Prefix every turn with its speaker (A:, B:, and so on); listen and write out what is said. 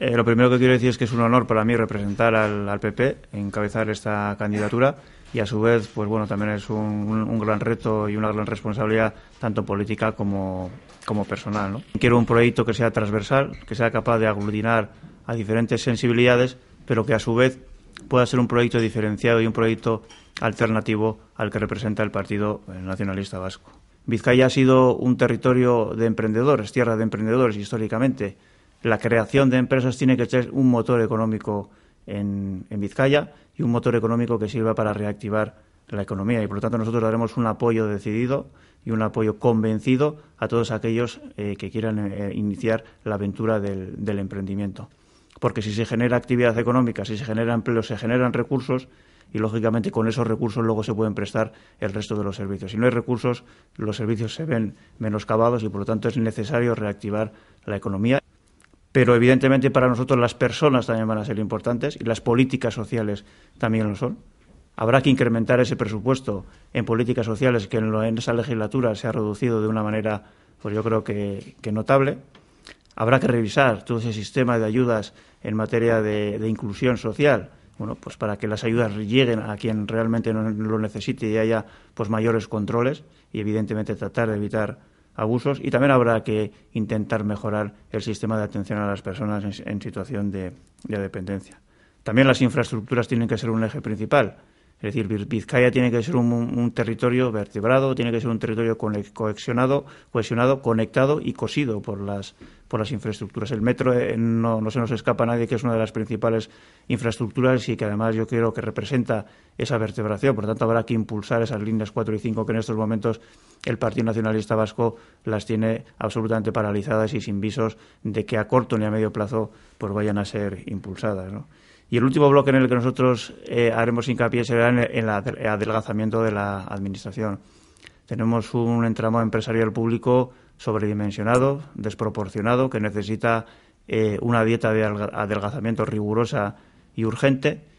A: Eh, lo primero que quiero decir es que es un honor para mí representar al, PP, encabezar esta candidatura y a su vez, pues bueno, también es un, gran reto y una gran responsabilidad tanto política como, personal. Quiero un proyecto que sea transversal, que sea capaz de aglutinar a diferentes sensibilidades, pero que a su vez pueda ser un proyecto diferenciado y un proyecto alternativo al que representa el Partido Nacionalista Vasco. Vizcaya ha sido un territorio de emprendedores, tierra de emprendedores históricamente la creación de empresas tiene que ser un motor económico en, Vizcaya y un motor económico que sirva para reactivar la economía. Y por lo tanto nosotros daremos un apoyo decidido y un apoyo convencido a todos aquellos eh, que quieran eh, eh, iniciar la aventura del, del, emprendimiento. Porque si se genera actividad económica, si se genera empleo, se generan recursos y, lógicamente, con esos recursos luego se pueden prestar el resto de los servicios. Si no hay recursos, los servicios se ven menoscabados y, por lo tanto, es necesario reactivar la economía pero evidentemente para nosotros las personas también van a ser importantes y las políticas sociales también lo son. Habrá que incrementar ese presupuesto en políticas sociales que en, esa legislatura se ha reducido de una manera, pues yo creo que, notable. Habrá que revisar todo ese sistema de ayudas en materia de, inclusión social, bueno, pues para que las ayudas lleguen a quien realmente lo necesite y haya pues mayores controles y evidentemente tratar de evitar abusos y también habrá que intentar mejorar el sistema de atención a las personas en, situación de dependencia. También las infraestructuras tienen que ser un eje principal es decir, Vizcaya tiene que ser un, territorio vertebrado, tiene que ser un territorio cohesionado, cohesionado, conectado y cosido por las, por las infraestructuras. El metro eh, no, se nos escapa a nadie que es una de las principales infraestructuras y que además yo creo que representa esa vertebración. Por tanto, habrá que impulsar esas líneas 4 y 5 que en estos momentos el Partido Nacionalista Vasco las tiene absolutamente paralizadas y sin visos de que a corto ni a medio plazo pues vayan a ser impulsadas. ¿no? Y el último bloque en el que nosotros eh, haremos hincapié será en, el adelgazamiento de la administración. Tenemos un entramado empresarial público sobredimensionado, desproporcionado, que necesita eh, una dieta de adelgazamiento rigurosa y urgente